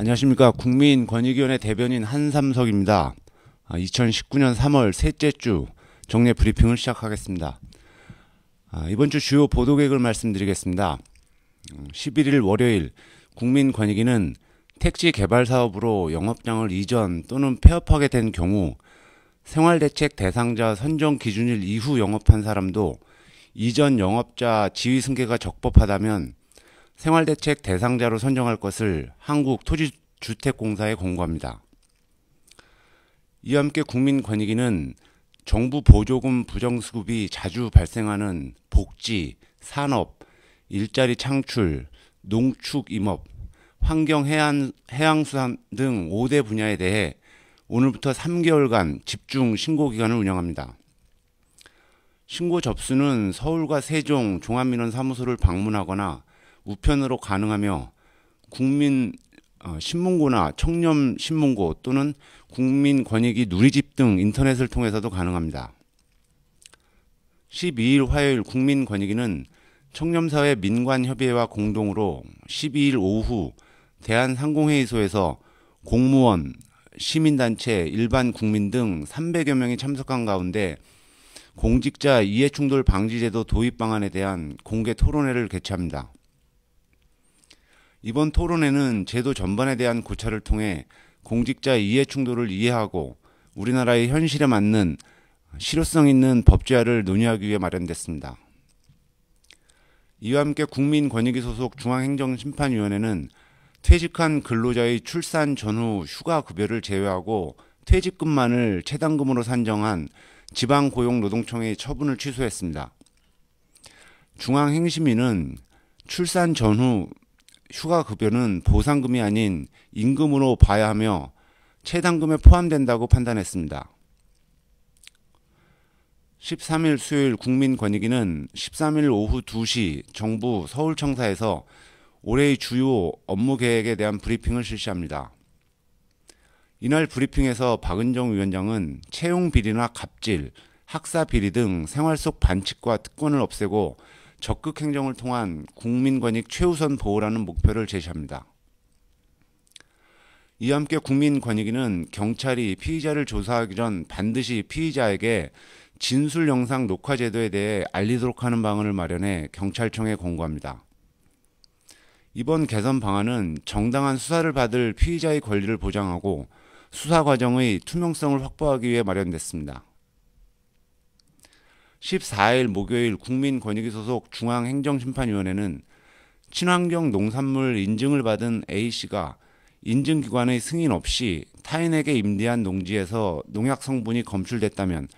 안녕하십니까. 국민권익위원회 대변인 한삼석입니다. 2019년 아, 3월 셋째 주 정례 브리핑을 시작하겠습니다. 아, 이번 주 주요 보도 계획을 말씀드리겠습니다. 11일 음, 월요일 국민권익위는 택지 개발 사업으로 영업장을 이전 또는 폐업하게 된 경우 생활대책 대상자 선정 기준일 이후 영업한 사람도 이전 영업자 지위 승계가 적법하다면 생활대책 대상자로 선정할 것을 한국토지주택공사에 공고합니다. 이와 함께 국민권익위는 정부 보조금 부정수급이 자주 발생하는 복지, 산업, 일자리 창출, 농축임업, 환경 해안, 해양수산 등 5대 분야에 대해 오늘부터 3개월간 집중 신고 기간을 운영합니다. 신고 접수는 서울과 세종 종합민원사무소를 방문하거나 우편으로 가능하며 국민 어, 신문고나 청렴 신문고 또는 국민권익위 누리집 등 인터넷을 통해서도 가능합니다. 12일 화요일 국민권익위는 청렴사회 민관협의회와 공동으로 12일 오후 대한상공회의소에서 공무원, 시민단체, 일반 국민 등 300여 명이 참석한 가운데 공직자 이해충돌 방지제도 도입 방안에 대한 공개 토론회를 개최합니다. 이번 토론회는 제도 전반에 대한 고찰을 통해 공직자 이해 충돌을 이해하고 우리나라의 현실에 맞는 실효성 있는 법제화를 논의하기 위해 마련됐습니다. 이와 함께 국민권익위 소속 중앙행정심판위원회는 퇴직한 근로자의 출산 전후 휴가 급여를 제외하고 퇴직금만을 최단금으로 산정한 지방고용노동청의 처분을 취소했습니다. 중앙행심위는 출산 전후 휴가 급여는 보상금이 아닌 임금으로 봐야 하며 최당금에 포함된다고 판단했습니다. 13일 수요일 국민권익위는 13일 오후 2시 정부 서울청사에서 올해의 주요 업무 계획에 대한 브리핑을 실시합니다. 이날 브리핑에서 박은정 위원장은 채용 비리나 갑질, 학사 비리 등 생활 속 반칙과 특권을 없애고 적극 행정을 통한 국민 권익 최우선 보호라는 목표를 제시합니다. 이와 함께 국민 권익위는 경찰이 피의자를 조사하기 전 반드시 피의자에게 진술 영상 녹화 제도에 대해 알리도록 하는 방안을 마련해 경찰청에 권고합니다. 이번 개선 방안은 정당한 수사를 받을 피의자의 권리를 보장하고 수사 과정의 투명성을 확보하기 위해 마련됐습니다. 14일 목요일 국민권익위 소속 중앙행정심판위원회는 친환경 농산물 인증을 받은 A씨가 인증기관의 승인 없이 타인에게 임대한 농지에서 농약 성분이 검출됐다면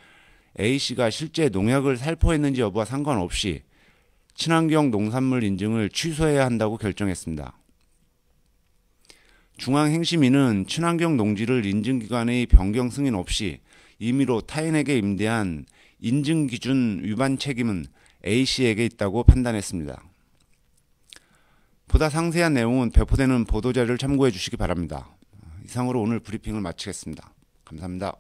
A씨가 실제 농약을 살포했는지 여부와 상관없이 친환경 농산물 인증을 취소해야 한다고 결정했습니다. 중앙행심위는 친환경 농지를 인증기관의 변경 승인 없이 임의로 타인에게 임대한 인증 기준 위반 책임은 A씨에게 있다고 판단했습니다. 보다 상세한 내용은 배포되는 보도자를 참고해 주시기 바랍니다. 이상으로 오늘 브리핑을 마치겠습니다. 감사합니다.